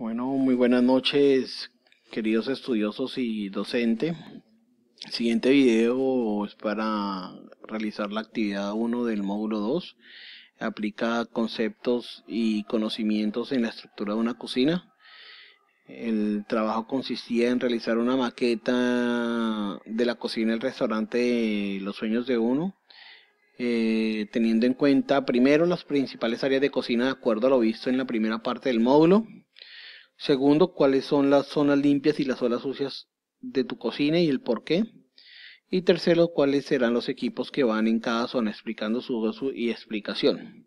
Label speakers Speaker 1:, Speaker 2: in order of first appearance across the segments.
Speaker 1: Bueno, muy buenas noches, queridos estudiosos y docente. El siguiente video es para realizar la actividad 1 del módulo 2. Aplica conceptos y conocimientos en la estructura de una cocina. El trabajo consistía en realizar una maqueta de la cocina del restaurante Los Sueños de Uno, eh, teniendo en cuenta primero las principales áreas de cocina de acuerdo a lo visto en la primera parte del módulo. Segundo, cuáles son las zonas limpias y las zonas sucias de tu cocina y el por qué. Y tercero, cuáles serán los equipos que van en cada zona, explicando su uso y explicación.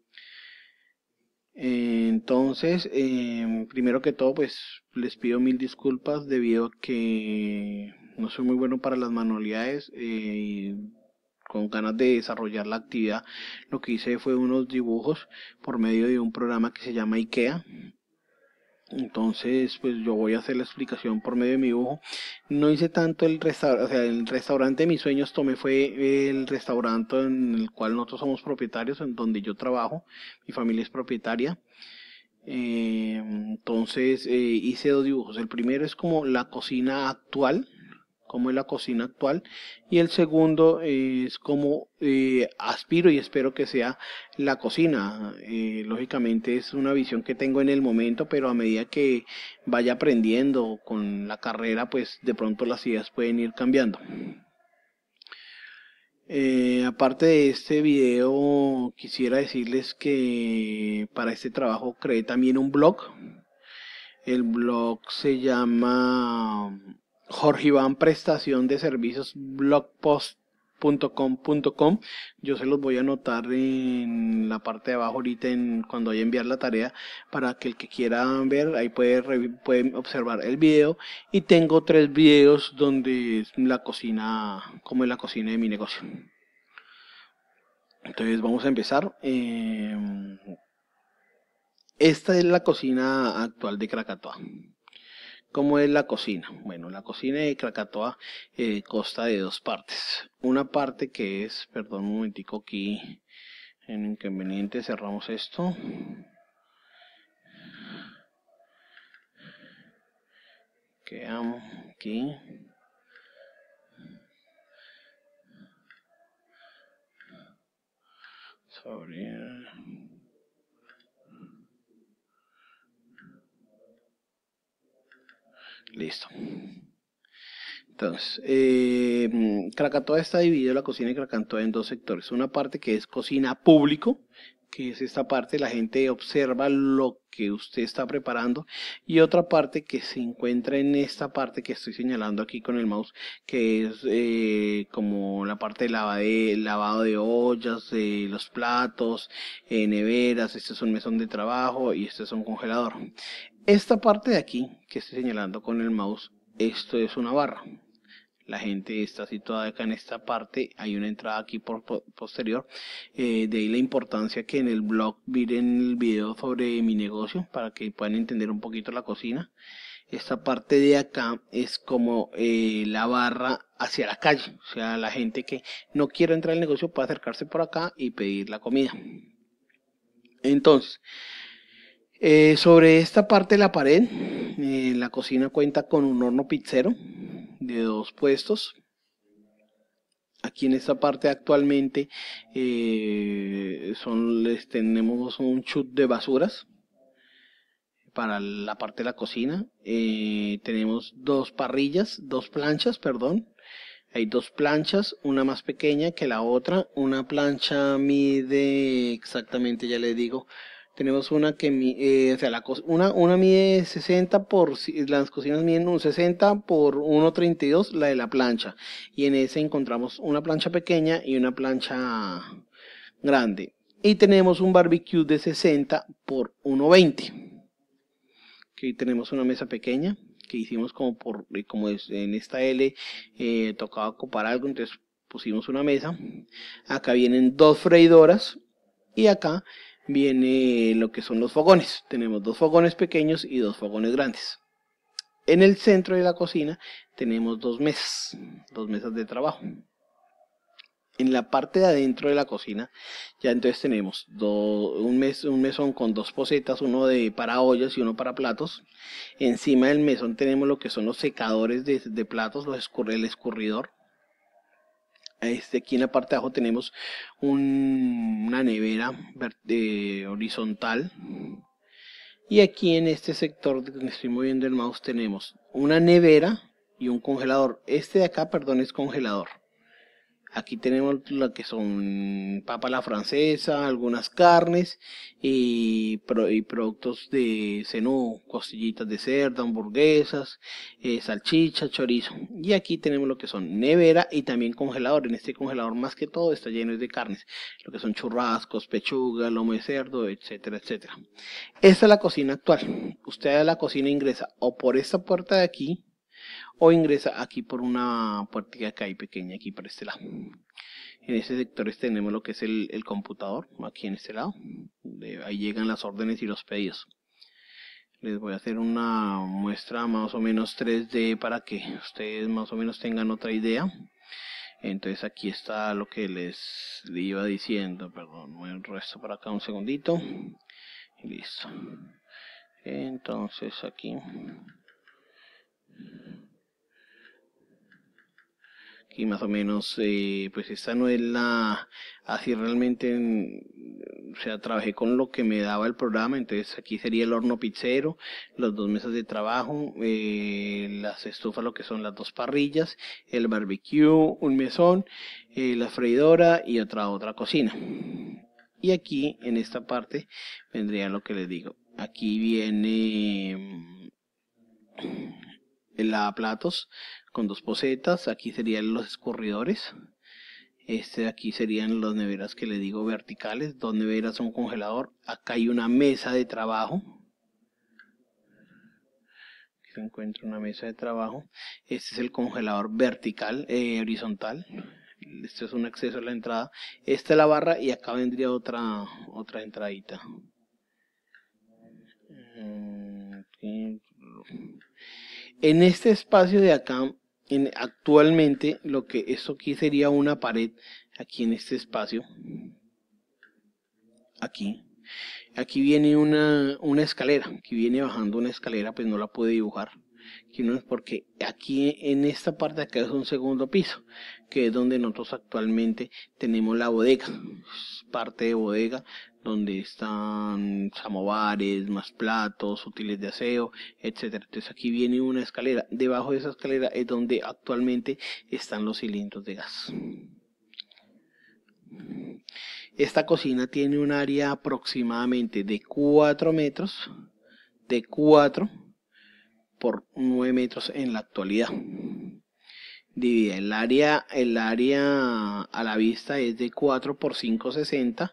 Speaker 1: Entonces, em, primero que todo, pues les pido mil disculpas debido a que no soy muy bueno para las manualidades. y eh, con ganas de desarrollar la actividad, lo que hice fue unos dibujos por medio de un programa que se llama IKEA. Entonces, pues yo voy a hacer la explicación por medio de mi dibujo. No hice tanto el restaurante, o sea, el restaurante de mis sueños tomé fue el restaurante en el cual nosotros somos propietarios, en donde yo trabajo, mi familia es propietaria. Eh, entonces eh, hice dos dibujos. El primero es como la cocina actual, Cómo es la cocina actual. Y el segundo es como eh, aspiro y espero que sea la cocina. Eh, lógicamente es una visión que tengo en el momento, pero a medida que vaya aprendiendo con la carrera, pues de pronto las ideas pueden ir cambiando. Eh, aparte de este video, quisiera decirles que para este trabajo creé también un blog. El blog se llama Jorge Iván Prestación de Servicios blogpost.com.com yo se los voy a anotar en la parte de abajo ahorita en cuando voy a enviar la tarea para que el que quiera ver ahí puede, observar el video y tengo tres videos donde es la cocina como es la cocina de mi negocio entonces vamos a empezar em, esta es la cocina actual de Krakatoa ¿Cómo es la cocina? Bueno, la cocina de Krakatoa eh, consta de dos partes. Una parte que es, perdón un momentico aquí, en inconveniente cerramos esto. Quedamos aquí. Sobre... Listo. Entonces, eh, Krakatoa está dividido la cocina de Krakatoa en dos sectores. Una parte que es cocina público, que es esta parte, la gente observa lo que usted está preparando, y otra parte que se encuentra en esta parte que estoy señalando aquí con el mouse, que es eh, como la parte de, lavado de ollas, de los platos, eh, neveras, este es un mesón de trabajo y este es un congelador. Esta parte de aquí que estoy señalando con el mouse, esto es una barra. La gente está situada acá en esta parte, hay una entrada aquí por, posterior. Eh, de ahí la importancia que en el blog miren el video sobre mi negocio para que puedan entender un poquito la cocina. Esta parte de acá es como eh, la barra hacia la calle, o sea, la gente que no quiere entrar al negocio puede acercarse por acá y pedir la comida. Entonces, eh, sobre esta parte de la pared, eh, la cocina cuenta con un horno pizzero de dos puestos. Aquí en esta parte actualmente eh, son, les tenemos un chut de basuras para la parte de la cocina. tenemos dos parrillas, dos planchas, perdón, hay dos planchas, una más pequeña que la otra. Una plancha mide exactamente, ya le digo, tenemos una que eh, sea, la, una, una mide 60 por, las cocinas miden un 60 por 1.32, la de la plancha. Y en esa encontramos una plancha pequeña y una plancha grande. Y tenemos un barbecue de 60 por 1.20. Aquí tenemos una mesa pequeña que hicimos como por, eh, como en esta L, eh, tocaba ocupar algo, entonces pusimos una mesa. Acá vienen dos freidoras y acá viene lo que son los fogones. Tenemos dos fogones pequeños y dos fogones grandes. En el centro de la cocina tenemos dos mesas, dos mesas de trabajo. En la parte de adentro de la cocina, ya entonces tenemos un, mes, un mesón con dos posetas, uno de para ollas y uno para platos. Encima del mesón tenemos lo que son los secadores de, platos, los el escurridor. Este, aquí en la parte de abajo tenemos un, una nevera horizontal. Y aquí en este sector donde estoy moviendo el mouse tenemos una nevera y un congelador. Este de acá, perdón, es congelador. Aquí tenemos lo que son papa la francesa, algunas carnes y, productos de cenú, costillitas de cerdo, hamburguesas, eh, salchicha, chorizo. Y aquí tenemos lo que son nevera y también congelador. En este congelador más que todo está lleno de carnes, lo que son churrascos, pechuga, lomo de cerdo, etcétera, etcétera. Esta es la cocina actual. Usted a la cocina ingresa o por esta puerta de aquí o ingresa aquí por una puertilla que hay pequeña aquí para este lado. En este sector tenemos lo que es el, computador, aquí en este lado. De, ahí llegan las órdenes y los pedidos. Les voy a hacer una muestra más o menos 3D para que ustedes más o menos tengan otra idea. Entonces aquí está lo que les, iba diciendo. Perdón, voy el resto para acá un segundito. Y listo. Entonces aquí y más o menos eh, pues esta no es la así realmente mm, o sea trabajé con lo que me daba el programa entonces aquí sería el horno pizzero las dos mesas de trabajo eh, las estufas lo que son las dos parrillas el barbecue un mesón eh, la freidora y otra otra cocina y aquí en esta parte vendría lo que les digo aquí viene el mm, platos con dos posetas, aquí serían los escurridores, este aquí serían las neveras que le digo verticales, dos neveras, un congelador, acá hay una mesa de trabajo, se encuentra una mesa de trabajo, este es el congelador vertical, eh, horizontal, este es un acceso a la entrada, esta es la barra y acá vendría otra, otra entradita. Mm, en este espacio de acá en, actualmente lo que esto aquí sería una pared aquí en este espacio aquí aquí viene una, una escalera que viene bajando una escalera pues no la puede dibujar porque aquí en esta parte acá es un segundo piso que es donde nosotros actualmente tenemos la bodega parte de bodega donde están samovares, más platos, útiles de aseo, etcétera. Entonces aquí viene una escalera. Debajo de esa escalera es donde actualmente están los cilindros de gas. Esta cocina tiene un área aproximadamente de 4 metros, de 4 por 9 metros en la actualidad. Divide el área, el área a la vista es de 4 por 5,60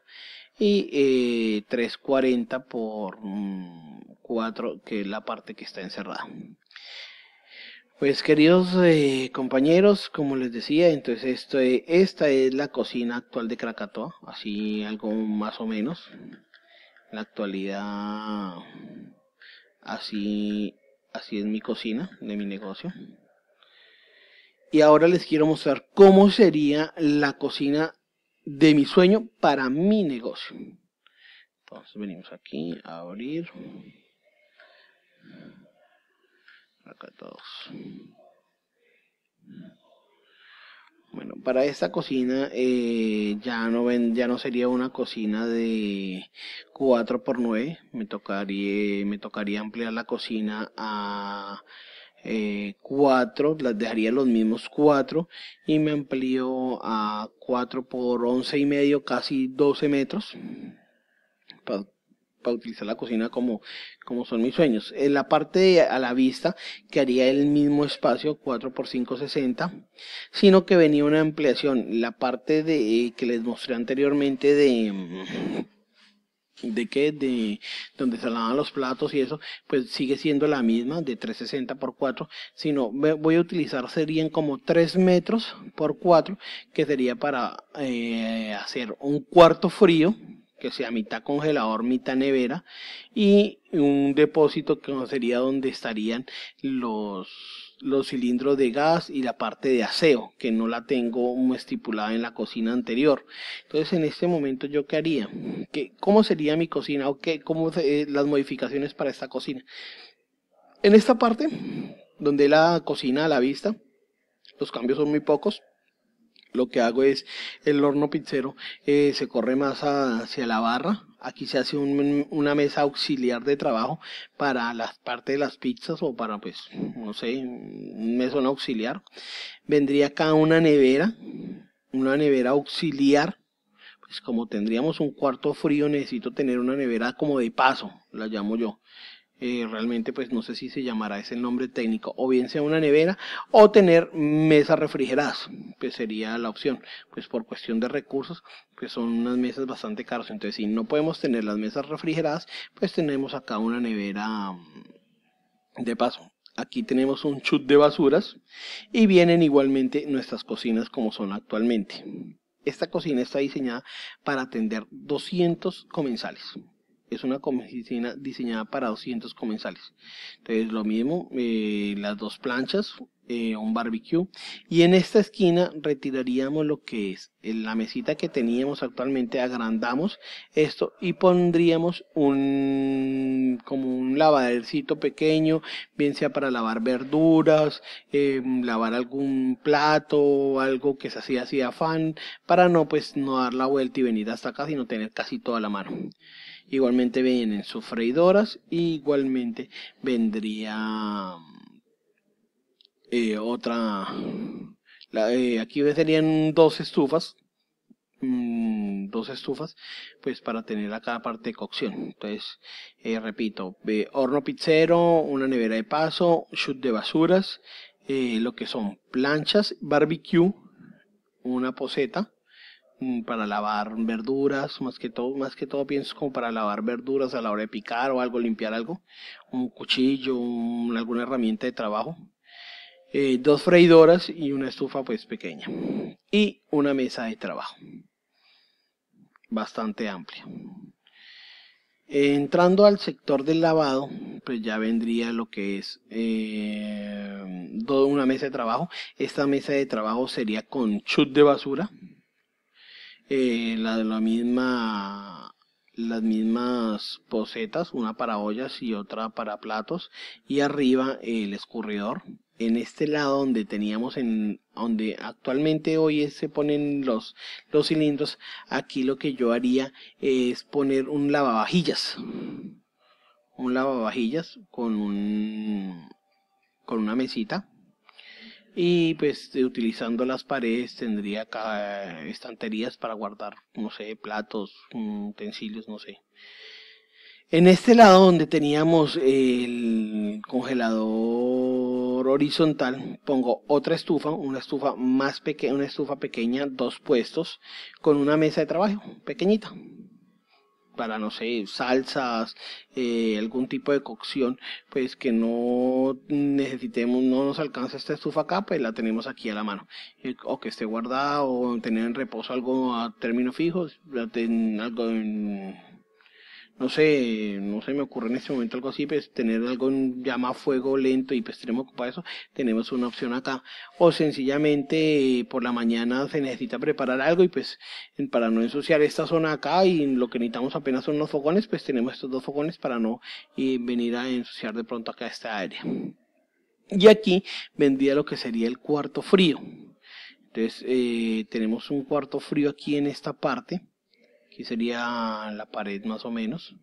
Speaker 1: y 340 eh, por 4 mm, que es la parte que está encerrada pues queridos eh, compañeros como les decía entonces esto, e, esta es la cocina actual de Krakatoa así algo más o menos en la actualidad así así es mi cocina de mi negocio y ahora les quiero mostrar cómo sería la cocina de mi sueño para mi negocio. Entonces venimos aquí a abrir. Acá todos. Bueno, para esta cocina eh, ya, no ven, ya no sería una cocina de 4 x 9 me tocaría, me tocaría ampliar la cocina a eh, cuatro 4, las dejaría los mismos 4 y me amplió a 4 por 11 y medio, casi 12 metros para, utilizar la cocina como, como son mis sueños. En la parte a la vista que haría el mismo espacio 4 por 5, 60, sino que venía una ampliación. La parte de, que les mostré anteriormente de de que de donde se lavan los platos y eso, pues sigue siendo la misma de 360 por 4, sino voy a utilizar serían como 3 metros por 4, que sería para eh, hacer un cuarto frío, que sea mitad congelador, mitad nevera, y un depósito que sería donde estarían los los cilindros de gas y la parte de aseo, que no la tengo estipulada en la cocina anterior. Entonces, en este momento, ¿yo qué haría? ¿Qué, ¿Cómo sería mi cocina o qué, cómo eh, las modificaciones para esta cocina? En esta parte, donde la cocina a la vista, los cambios son muy pocos. Lo que hago es el horno pizzero eh, se corre más hacia la barra, Aquí se hace una mesa auxiliar de trabajo para las partes de las pizzas o para, pues, no sé, un mesón auxiliar. Vendría acá una nevera, una nevera auxiliar. Pues como tendríamos un cuarto frío, necesito tener una nevera como de paso, la llamo yo. Eh, realmente pues no sé si se llamará ese nombre técnico, o bien sea una nevera, o tener mesas refrigeradas, que pues sería la opción, pues por cuestión de recursos, pues son unas mesas bastante caras, entonces si no podemos tener las mesas refrigeradas, pues tenemos acá una nevera mm, de paso. Aquí tenemos un chut de basuras y vienen igualmente nuestras cocinas como son actualmente. Esta cocina está diseñada para atender 200 comensales es una cocina diseñada para 200 comensales. Entonces lo mismo, eh, las dos planchas, eh, un barbecue. Y en esta esquina retiraríamos lo que es eh, la mesita que teníamos actualmente, agrandamos esto y pondríamos un como un lavadercito pequeño, bien sea para lavar verduras, em, lavar algún plato, algo que se hacía así afán, para no pues no dar la vuelta y venir hasta acá, sino tener casi toda la mano. Igualmente vienen sus freidoras. igualmente vendría eh, otra. La, eh, aquí serían dos estufas. Mm, dos estufas pues para tener a cada parte de cocción entonces eh, repito horno pizzero una nevera de paso chute de basuras lo que son planchas barbecue una poseta Mm, para lavar verduras, más que todo, más que todo pienso como para lavar verduras a la hora de picar o algo, limpiar algo, un cuchillo, alguna herramienta de trabajo, eh, dos freidoras y una estufa pues pequeña y una mesa de trabajo bastante amplia. Entrando al sector del lavado, pues ya vendría lo que es eh, una mesa de trabajo. Esta mesa de trabajo sería con chut de basura, eh, de la misma las mismas posetas, una para ollas y otra para platos, y arriba el escurridor. En este lado donde teníamos en donde actualmente hoy se ponen los, los cilindros, aquí lo que yo haría es poner un lavavajillas. Un lavavajillas con un con una mesita y pues eh, utilizando las paredes tendría estanterías para guardar, no sé, platos, mm, utensilios, no sé. En este lado donde teníamos el congelador horizontal, pongo otra estufa, una estufa más pequeña, una estufa pequeña, dos puestos, con una mesa de trabajo pequeñita, para, no sé, salsas, eh, algún tipo de cocción, pues que no necesitemos, no nos alcanza esta estufa acá, pues la tenemos aquí a la mano. Eh, o que esté guardada o tener en reposo algo a término fijo, algo en no sé, no se me ocurre en este momento algo así, pues tener algo en llama fuego lento y pues tenemos ocupar eso, tenemos una opción acá. O sencillamente por la mañana se necesita preparar algo y pues para no ensuciar esta zona acá y lo que necesitamos apenas son los fogones, pues tenemos estos dos fogones para no eh, venir a ensuciar de pronto acá esta área. Y aquí vendría lo que sería el cuarto frío. Entonces eh, tenemos un cuarto frío aquí en esta parte sería la pared más o menos.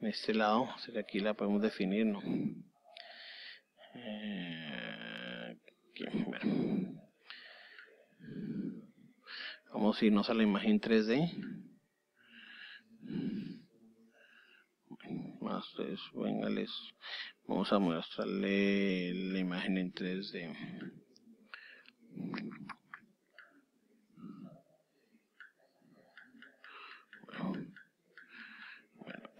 Speaker 1: Este lado, aquí la podemos definir, Vamos eh, a irnos a la imagen 3D. Más tres, venga, les vamos a mostrarle la imagen en 3D.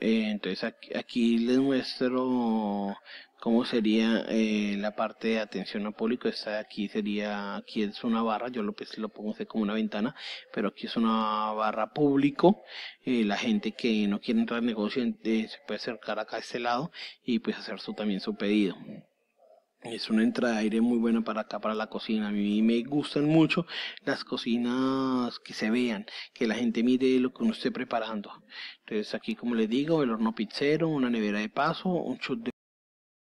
Speaker 1: Eh, entonces aquí, les muestro cómo sería eh, la parte de atención al público. Esta de aquí sería, aquí es una barra, yo lo, pues, lo pongo como una ventana, pero aquí es una barra público. Eh, la gente que no quiere entrar al negocio se puede acercar acá a este lado y pues hacer su, también su pedido. Es una entrada de aire muy buena para acá, para la cocina. A mí me gustan mucho las cocinas que se vean, que la gente mire lo que uno esté preparando. Entonces aquí, como les digo, el horno pizzero, una nevera de paso, un chute de